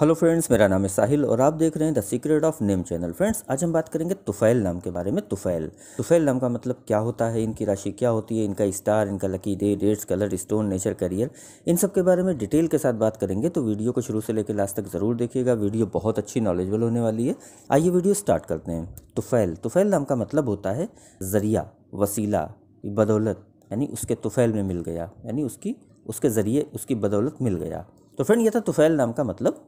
hello friends मेरा नाम है साहिल और आप देख रहे हैं the secret of name channel friends आज हम बात करेंगे तुफैल नाम के बारे में तुफैल तुफैल नाम का मतलब क्या होता है इनकी राशि क्या होती है इनका स्टार इनका lucky day dates colour stone nature career इन सब के बारे में डिटेल के साथ बात करेंगे तो वीडियो को शुरू से लेकर लास्ट तक ज़रूर देखिएगा वीडियो बहुत अच्छी नॉलेजबल होने वाली है आइए वीडियो स्टार्ट करते हैं तुफैल तुफैल नाम का मतलब होता है ज़रिया वसीला बदौलत यानी उसके तुफैल में मिल गया यानी उसकी उसके ज़रिए उसकी बदौलत मिल गया तो फ्रेंड यह था तुफैल नाम का मतलब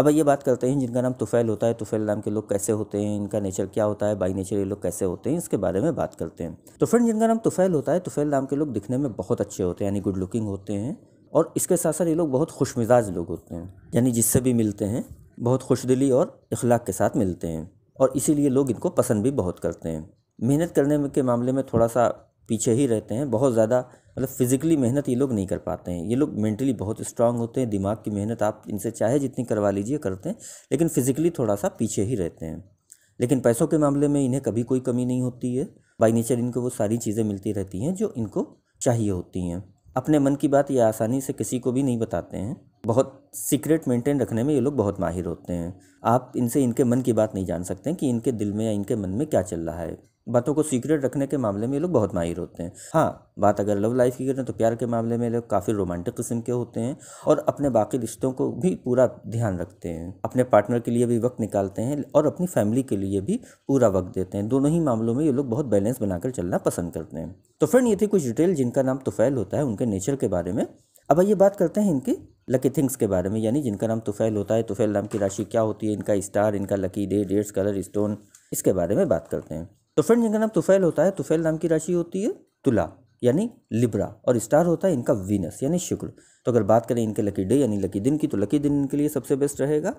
अब ये बात करते हैं जिनका नाम तुफ़ैल होता है तुफ़ैल नाम के लोग कैसे होते हैं इनका नेचर क्या होता है बाई नेचर ये लोग कैसे होते हैं इसके बारे में बात करते हैं तो फ्रेंड जिनका नाम तुफ़ैल होता है तुफ़ैल नाम के लोग दिखने में बहुत अच्छे होते हैं यानी गुड लुकिंग होते हैं और इसके साथ साथ ये लोग बहुत खुश मिजाज लोग होते हैं यानी जिससे भी मिलते हैं बहुत खुश दिली और अखलाक के साथ मिलते हैं और इसीलिए लोग इनको पसंद भी बहुत करते हैं मेहनत करने के मामले में थोड़ा सा पीछे ही रहते हैं बहुत ज़्यादा मतलब फ़िज़िकली मेहनत ये लोग नहीं कर पाते हैं ये लोग मेंटली बहुत स्ट्रांग होते हैं दिमाग की मेहनत आप इनसे चाहे जितनी करवा लीजिए करते हैं लेकिन फ़िज़िकली थोड़ा सा पीछे ही रहते हैं लेकिन पैसों के मामले में इन्हें कभी कोई कमी नहीं होती है बाई नेचर इनको वो सारी चीज़ें मिलती रहती हैं जो इनको चाहिए होती हैं अपने मन की बात ये आसानी से किसी को भी नहीं बताते हैं बहुत सीक्रेट मेंटेन रखने में ये लोग बहुत माहिर होते हैं आप इनसे इनके मन की बात नहीं जान सकते कि इनके दिल में या इनके मन में क्या चल रहा है बातों को सीक्रेट रखने के मामले में ये लोग बहुत माहिर होते हैं हाँ बात अगर लव लाइफ की करें तो प्यार के मामले में लोग काफ़ी रोमांटिक किस्म के होते हैं और अपने बाकी रिश्तों को भी पूरा ध्यान रखते हैं अपने पार्टनर के लिए भी वक्त निकालते हैं और अपनी फैमिली के लिए भी पूरा वक्त देते हैं दोनों ही मामलों में ये लोग बहुत बैलेंस बनाकर चलना पसंद करते हैं तो फ्रेंड ये थी कुछ डिटेल जिनका नाम तुफैल होता है उनके नेचर के बारे में अब आइए बात करते हैं इनकी लकी थिंग्स के बारे में यानी जिनका नाम तुफैल होता है तुफैल नाम की राशि क्या होती है इनका स्टार इनका lucky day dates colour stone इसके बारे में बात करते हैं तो फ्रेंड जिनका नाम तुफैल होता है तुफैल नाम की राशि होती है तुला यानी लिब्रा और स्टार होता है इनका वीनस यानी शुक्र तो अगर बात करें इनके लकी डे यानी लकी दिन की तो लकी दिन इनके लिए सबसे बेस्ट रहेगा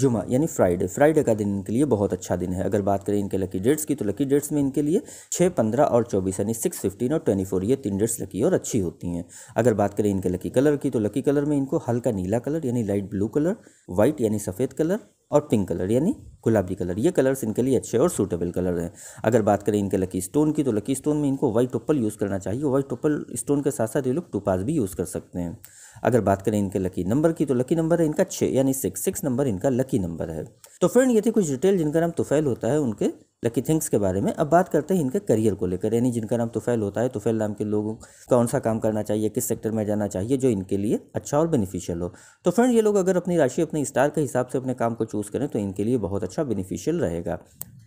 जुमा यानी फ्राइडे फ्राइडे का दिन इनके लिए बहुत अच्छा दिन है अगर बात करें इनके लकी डेट्स की तो लकी डेट्स में इनके लिए छः पंद्रह और चौबीस यानी सिक्स फिफ्टीन और ट्वेंटी फोर ये तीन डेट्स लकी और अच्छी होती हैं अगर बात करें इनके लकी कलर की तो लकी कलर में इनको हल्का नीला कलर यानी लाइट ब्लू कलर वाइट यानी सफ़ेद कलर और पिंक कलर यानी गुलाबी कलर ये कलर्स इनके लिए अच्छे और सूटेबल कलर हैं अगर बात करें इनके लकी स्टोन की तो लकी स्टोन में इनको व्हाइट ओपल यूज़ करना चाहिए व्हाइट ओपल स्टोन के साथ साथ ये लोग टूपाज भी यूज़ कर सकते हैं अगर बात करें इनके लकी नंबर की तो लकी नंबर है इनका छः यानी सिक्स सिक्स नंबर इनका लकी नंबर है तो फ्रेंड ये थे कुछ डिटेल जिनका नाम तुफैल होता है उनके लकी थिंग्स के बारे में अब बात करते हैं इनके करियर को लेकर यानी जिनका नाम तुफैल होता है तुफैल नाम के लोगों कौन सा काम करना चाहिए किस सेक्टर में जाना चाहिए जो इनके लिए अच्छा और बेनिफिशियल हो तो फ्रेंड ये लोग अगर अपनी राशि अपने स्टार के हिसाब से अपने काम को चूज़ करें तो इनके लिए बहुत अच्छा बेनिफिशियल रहेगा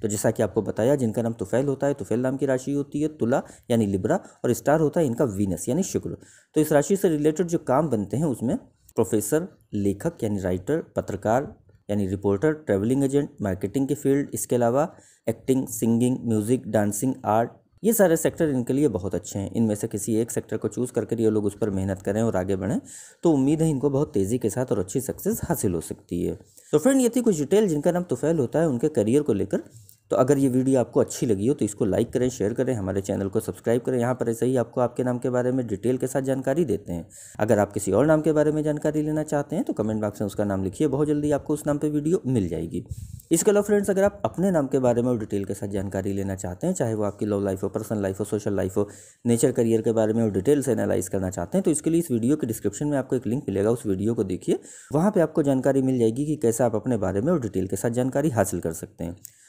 तो जैसा कि आपको बताया जिनका नाम तुफैल होता है तुफैल नाम की राशि होती है तुला यानी लिब्रा और स्टार होता है इनका वीनस यानी शुक्र तो इस राशि से रिलेटेड जो काम बनते हैं उसमें प्रोफेसर लेखक यानी राइटर पत्रकार यानी रिपोर्टर ट्रैवलिंग एजेंट मार्केटिंग के फील्ड इसके अलावा acting singing music dancing art ये सारे सेक्टर इनके लिए बहुत अच्छे हैं इनमें से किसी एक सेक्टर को चूज़ करके ये लोग उस पर मेहनत करें और आगे बढ़ें तो उम्मीद है इनको बहुत तेज़ी के साथ और अच्छी सक्सेस हासिल हो सकती है तो फ्रेंड ये थी कुछ डिटेल जिनका नाम तुफैल होता है उनके करियर को लेकर तो अगर ये वीडियो आपको अच्छी लगी हो तो इसको लाइक करें शेयर करें हमारे चैनल को सब्सक्राइब करें यहाँ पर ऐसे ही आपको आपके नाम के बारे में डिटेल के साथ जानकारी देते हैं अगर आप किसी और नाम के बारे में जानकारी लेना चाहते हैं तो कमेंट बॉक्स में उसका नाम लिखिए बहुत जल्दी आपको उस नाम पर वीडियो मिल जाएगी इसके अलावा फ्रेंड्स अगर आप अपने नाम के बारे में और डिटेल के साथ जानकारी लेना चाहते हैं चाहे वो आपकी लव लाइफ हो पर्सनल लाइफ हो सोशल लाइफ हो नेचर करियर के बारे में डिटेल से एनालाइज करना चाहते हैं तो इसके लिए इस वीडियो के डिस्क्रिप्शन में आपको एक लिंक मिलेगा उस वीडियो को देखिए वहाँ पर आपको जानकारी मिल जाएगी कि कैसे आप अपने बारे में और डिटेल के साथ जानकारी हासिल कर सकते हैं